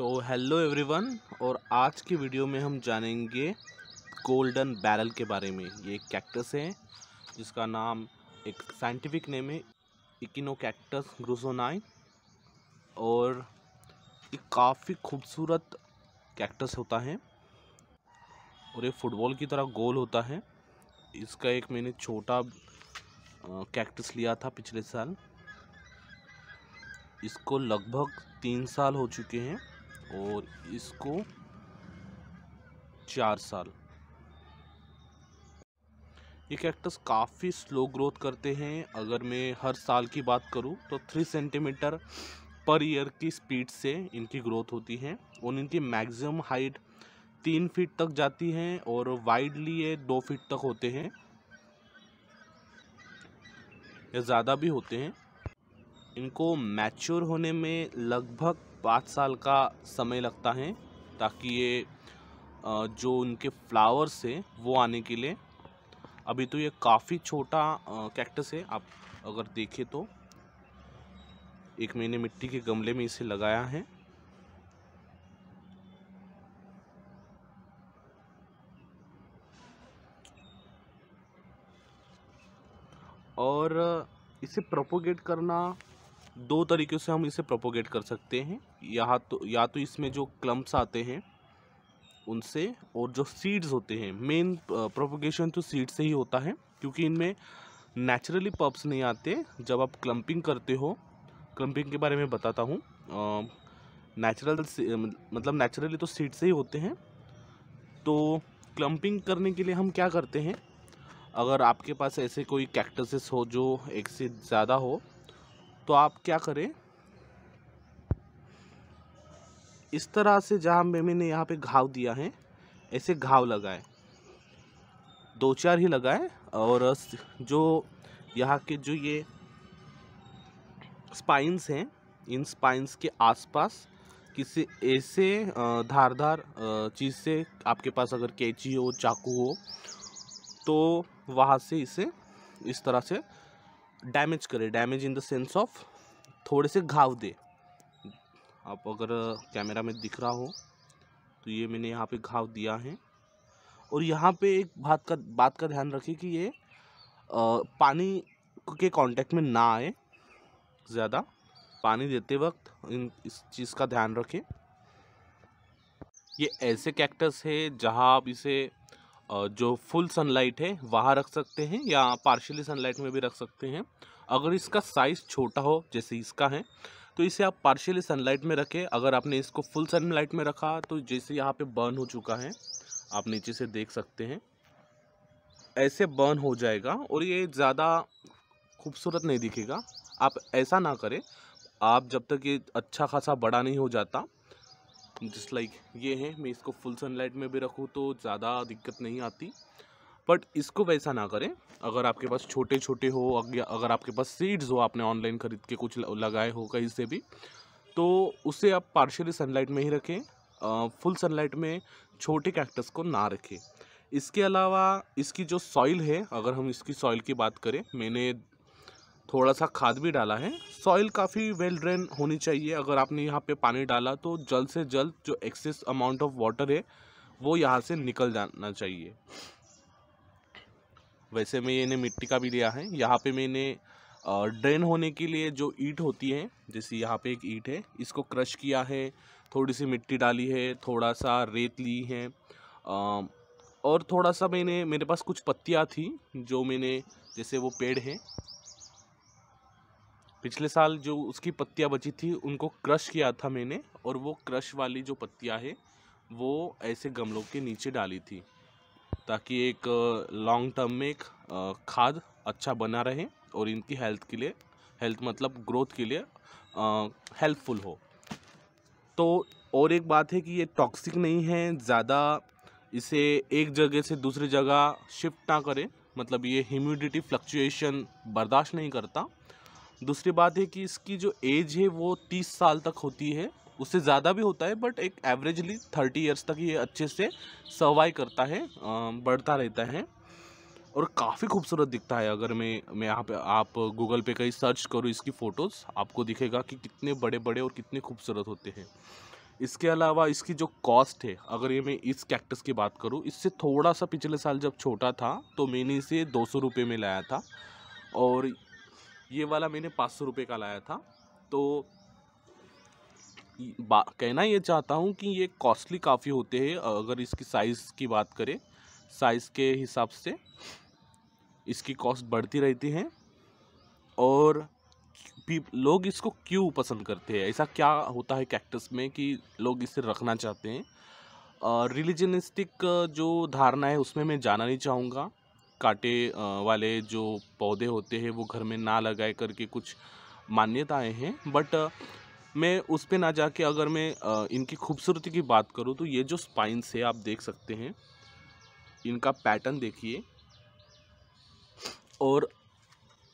तो hello everyone और आज की वीडियो में हम जानेंगे गोल्डन बैरल के बारे में ये एक कैक्टस है जिसका नाम एक साइंटिफिक नेम है इकिनो कैक्टस ग्रुजोनाई और ये काफ़ी खूबसूरत कैक्टस होता है और ये फुटबॉल की तरह गोल होता है इसका एक मैंने छोटा कैक्टस लिया था पिछले साल इसको लगभग तीन साल हो चुके हैं और इसको चार साल ये कैक्टस काफ़ी स्लो ग्रोथ करते हैं अगर मैं हर साल की बात करूँ तो थ्री सेंटीमीटर पर ईयर की स्पीड से इनकी ग्रोथ होती है और इनकी मैक्सिमम हाइट तीन फीट तक जाती है और वाइडली ये दो फीट तक होते हैं या ज़्यादा भी होते हैं इनको मैच्योर होने में लगभग पाँच साल का समय लगता है ताकि ये जो उनके फ्लावर्स है वो आने के लिए अभी तो ये काफ़ी छोटा कैक्टस है आप अगर देखें तो एक महीने मिट्टी के गमले में इसे लगाया है और इसे प्रोपोगेट करना दो तरीके से हम इसे प्रोपोगेट कर सकते हैं या तो या तो इसमें जो क्लम्प्स आते हैं उनसे और जो सीड्स होते हैं मेन प्रोपोगेशन तो सीड से ही होता है क्योंकि इनमें नेचुरली पप्स नहीं आते जब आप क्लम्पिंग करते हो क्लम्पिंग के बारे में बताता हूँ नेचुरल मतलब नेचुरली तो सीड से ही होते हैं तो क्लम्पिंग करने के लिए हम क्या करते हैं अगर आपके पास ऐसे कोई कैक्टसेस हो जो एक से ज़्यादा हो तो आप क्या करें इस तरह से जहाँ मैंने यहाँ पे घाव दिया है ऐसे घाव लगाए दो चार ही लगाए और जो यहाँ के जो ये स्पाइंस हैं इन स्पाइंस के आसपास किसी ऐसे धारदार चीज़ से आपके पास अगर कैची हो चाकू हो तो वहाँ से इसे इस तरह से डैमेज करे damage in the sense of थोड़े से घाव दे आप अगर कैमरा में दिख रहा हो तो ये मैंने यहाँ पे घाव दिया है और यहाँ पे एक बात का बात का ध्यान रखें कि ये आ, पानी के कांटेक्ट में ना आए ज़्यादा पानी देते वक्त इन इस चीज़ का ध्यान रखें ये ऐसे कैक्टस है जहाँ आप इसे जो फुल सनलाइट है वहाँ रख सकते हैं या पार्शियली सनलाइट में भी रख सकते हैं अगर इसका साइज़ छोटा हो जैसे इसका है तो इसे आप पार्शियली सनलाइट में रखें अगर आपने इसको फुल सनलाइट में रखा तो जैसे यहाँ पे बर्न हो चुका है आप नीचे से देख सकते हैं ऐसे बर्न हो जाएगा और ये ज़्यादा खूबसूरत नहीं दिखेगा आप ऐसा ना करें आप जब तक ये अच्छा खासा बड़ा नहीं हो जाता जस्ट लाइक ये है मैं इसको फुल सनलाइट में भी रखूँ तो ज़्यादा दिक्कत नहीं आती बट इसको वैसा ना करें अगर आपके पास छोटे छोटे हो अगर आपके पास सीड्स हो आपने ऑनलाइन ख़रीद के कुछ लगाए हो कहीं से भी तो उसे आप पार्शली सनलाइट में ही रखें फुल सनलाइट में छोटे कैक्टस को ना रखें इसके अलावा इसकी जो सॉइल है अगर हम इसकी सॉइल की बात करें मैंने थोड़ा सा खाद भी डाला है सॉइल काफ़ी वेल ड्रेन होनी चाहिए अगर आपने यहाँ पे पानी डाला तो जल्द से जल्द जो एक्सेस अमाउंट ऑफ वाटर है वो यहाँ से निकल जाना चाहिए वैसे मैं इन्हें मिट्टी का भी लिया है यहाँ पे मैंने ड्रेन होने के लिए जो ईट होती है जैसे यहाँ पे एक ईट है इसको क्रश किया है थोड़ी सी मिट्टी डाली है थोड़ा सा रेत ली है और थोड़ा सा मैंने मेरे पास कुछ पत्तियाँ थी जो मैंने जैसे वो पेड़ है पिछले साल जो उसकी पत्तियाँ बची थी उनको क्रश किया था मैंने और वो क्रश वाली जो पत्तियाँ है वो ऐसे गमलों के नीचे डाली थी ताकि एक लॉन्ग टर्म में एक खाद अच्छा बना रहे और इनकी हेल्थ के लिए हेल्थ मतलब ग्रोथ के लिए हेल्पफुल हो तो और एक बात है कि ये टॉक्सिक नहीं है ज़्यादा इसे एक जगह से दूसरी जगह शिफ्ट ना करें मतलब ये ह्यूमिडिटी फ्लक्चुएशन बर्दाश्त नहीं करता दूसरी बात है कि इसकी जो एज है वो तीस साल तक होती है उससे ज़्यादा भी होता है बट एक एवरेजली थर्टी ईयर्स तक ये अच्छे से सर्वाइव करता है बढ़ता रहता है और काफ़ी खूबसूरत दिखता है अगर मैं मैं यहाँ पे आप गूगल पे कहीं सर्च करूँ इसकी फ़ोटोज़ आपको दिखेगा कि कितने बड़े बड़े और कितने खूबसूरत होते हैं इसके अलावा इसकी जो कॉस्ट है अगर ये मैं इस कैक्टस की बात करूँ इससे थोड़ा सा पिछले साल जब छोटा था तो मैंने इसे दो सौ में लाया था और ये वाला मैंने पाँच सौ रुपये का लाया था तो कहना ये चाहता हूँ कि ये कॉस्टली काफ़ी होते हैं अगर इसकी साइज़ की बात करें साइज़ के हिसाब से इसकी कॉस्ट बढ़ती रहती है और लोग इसको क्यों पसंद करते हैं ऐसा क्या होता है कैक्टस में कि लोग इसे रखना चाहते हैं रिलीजनिस्टिक जो धारणा है उसमें मैं जाना नहीं चाहूँगा कांटे वाले जो पौधे होते हैं वो घर में ना लगाए करके कुछ मान्यताएं हैं बट मैं उस पर ना जाके अगर मैं इनकी खूबसूरती की बात करूँ तो ये जो स्पाइंस है आप देख सकते हैं इनका पैटर्न देखिए और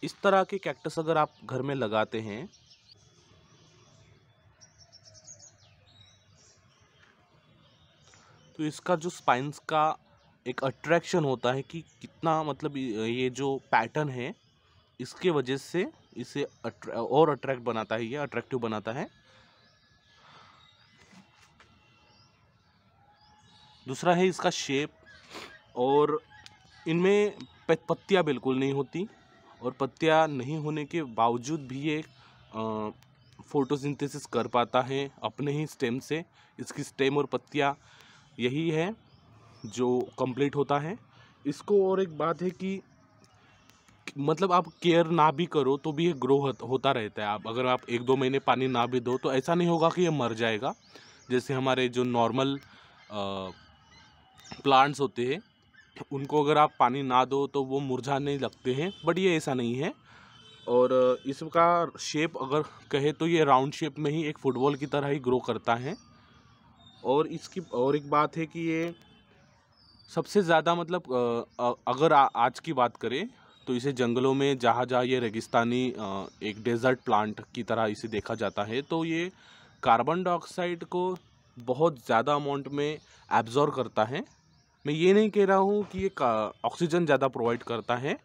इस तरह के कैक्टस अगर आप घर में लगाते हैं तो इसका जो स्पाइंस का एक अट्रैक्शन होता है कि कितना मतलब ये जो पैटर्न है इसके वजह से इसे अट्रा, और अट्रैक्ट बनाता है ये अट्रैक्टिव बनाता है दूसरा है इसका शेप और इनमें पत्तियाँ बिल्कुल नहीं होती और पत्तियाँ नहीं होने के बावजूद भी ये फोटोसिंथेसिस कर पाता है अपने ही स्टेम से इसकी स्टेम और पत्तियाँ यही है जो कंप्लीट होता है इसको और एक बात है कि मतलब आप केयर ना भी करो तो भी ये ग्रो होता रहता है आप अगर आप एक दो महीने पानी ना भी दो तो ऐसा नहीं होगा कि ये मर जाएगा जैसे हमारे जो नॉर्मल प्लांट्स होते हैं उनको अगर आप पानी ना दो तो वो मुरझाने लगते हैं बट ये ऐसा नहीं है और इसका शेप अगर कहे तो ये राउंड शेप में ही एक फुटबॉल की तरह ही ग्रो करता है और इसकी और एक बात है कि ये सबसे ज़्यादा मतलब अगर आ, आज की बात करें तो इसे जंगलों में जहाँ जहाँ ये रेगिस्तानी एक डेजर्ट प्लांट की तरह इसे देखा जाता है तो ये कार्बन डाइऑक्साइड को बहुत ज़्यादा अमाउंट में एब्जॉर्व करता है मैं ये नहीं कह रहा हूँ कि ये ऑक्सीजन ज़्यादा प्रोवाइड करता है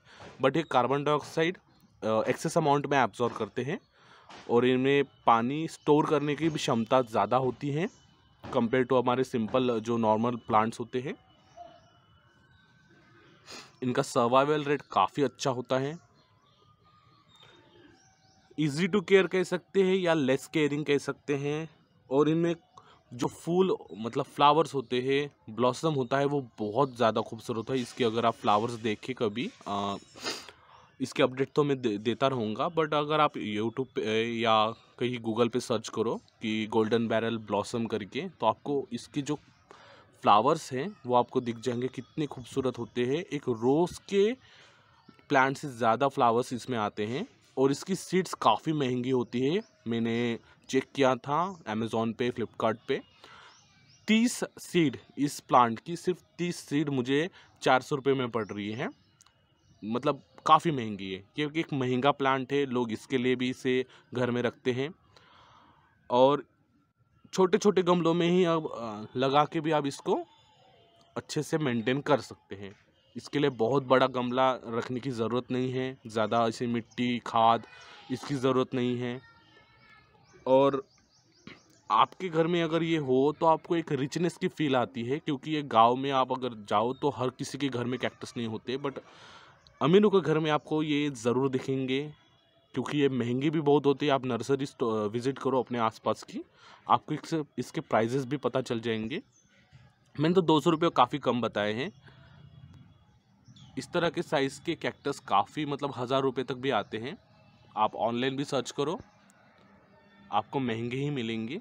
बट ये कार्बन डाइऑक्साइड एक्सेस अमाउंट में एब्जॉर्व करते हैं और इनमें पानी स्टोर करने की भी क्षमता ज़्यादा होती है कंपेयर टू हमारे सिंपल जो नॉर्मल प्लांट्स होते हैं इनका सर्वाइवल रेट काफ़ी अच्छा होता है इजी टू केयर कह सकते हैं या लेस केयरिंग कह सकते हैं और इनमें जो फूल मतलब फ्लावर्स होते हैं ब्लॉसम होता है वो बहुत ज़्यादा खूबसूरत होता है इसके अगर आप फ्लावर्स देखें कभी आ, इसके अपडेट तो मैं दे, देता रहूँगा बट अगर आप यूट्यूब पे या कहीं गूगल पे सर्च करो कि गोल्डन बैरल ब्लॉसम करके तो आपको इसकी जो फ्लावर्स हैं वो आपको दिख जाएंगे कितने खूबसूरत होते हैं एक रोज़ के प्लांट से ज़्यादा फ्लावर्स इसमें आते हैं और इसकी सीड्स काफ़ी महंगी होती है मैंने चेक किया था अमेज़ोन पे फ्लिपकार्ट पे तीस सीड इस प्लांट की सिर्फ तीस सीड मुझे चार सौ रुपये में पड़ रही है मतलब काफ़ी महंगी है क्योंकि एक महंगा प्लांट है लोग इसके लिए भी इसे घर में रखते हैं और छोटे छोटे गमलों में ही अब लगा के भी आप इसको अच्छे से मेंटेन कर सकते हैं इसके लिए बहुत बड़ा गमला रखने की ज़रूरत नहीं है ज़्यादा ऐसी मिट्टी खाद इसकी ज़रूरत नहीं है और आपके घर में अगर ये हो तो आपको एक रिचनेस की फील आती है क्योंकि ये गांव में आप अगर जाओ तो हर किसी के घर में कैक्टस नहीं होते बट अमीनों के घर में आपको ये ज़रूर दिखेंगे क्योंकि ये महंगी भी बहुत होती है आप नर्सरी विज़िट करो अपने आसपास की आपको इससे इसके प्राइजेस भी पता चल जाएंगे मैंने तो दो सौ रुपये काफ़ी कम बताए हैं इस तरह के साइज़ के कैक्टस काफ़ी मतलब हज़ार रुपये तक भी आते हैं आप ऑनलाइन भी सर्च करो आपको महंगे ही मिलेंगे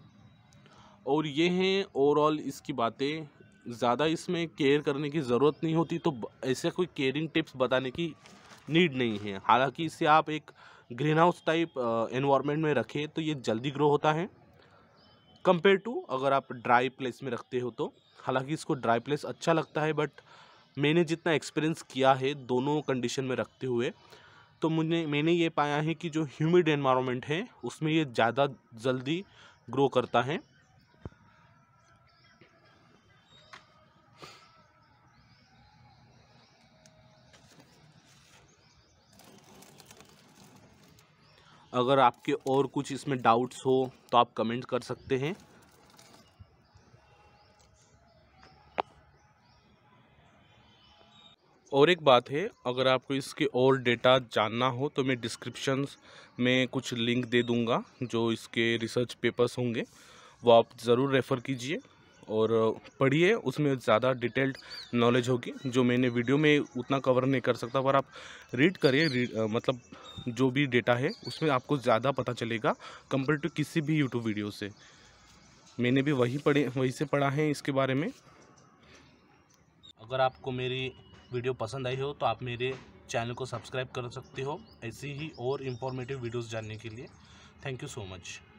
और ये हैं ओवरऑल इसकी बातें ज़्यादा इसमें केयर करने की ज़रूरत नहीं होती तो ऐसे कोई केयरिंग टिप्स बताने की नीड नहीं है हालांकि इससे आप एक ग्रीन हाउस टाइप एनवायरनमेंट में रखें तो ये जल्दी ग्रो होता है कंपेयर टू अगर आप ड्राई प्लेस में रखते हो तो हालांकि इसको ड्राई प्लेस अच्छा लगता है बट मैंने जितना एक्सपीरियंस किया है दोनों कंडीशन में रखते हुए तो मुझे मैंने ये पाया है कि जो ह्यूमिड एनवायरनमेंट है उसमें ये ज़्यादा जल्दी ग्रो करता है अगर आपके और कुछ इसमें डाउट्स हो तो आप कमेंट कर सकते हैं और एक बात है अगर आपको इसके और डेटा जानना हो तो मैं डिस्क्रिप्शन में कुछ लिंक दे दूंगा जो इसके रिसर्च पेपर्स होंगे वो आप ज़रूर रेफ़र कीजिए और पढ़िए उसमें ज़्यादा डिटेल्ड नॉलेज होगी जो मैंने वीडियो में उतना कवर नहीं कर सकता पर आप रीड करिए रीड, मतलब जो भी डेटा है उसमें आपको ज़्यादा पता चलेगा कंपेयर टू किसी भी यूट्यूब वीडियो से मैंने भी वही पढ़े वहीं से पढ़ा है इसके बारे में अगर आपको मेरी वीडियो पसंद आई हो तो आप मेरे चैनल को सब्सक्राइब कर सकते हो ऐसी ही और इंफॉर्मेटिव वीडियोस जानने के लिए थैंक यू सो मच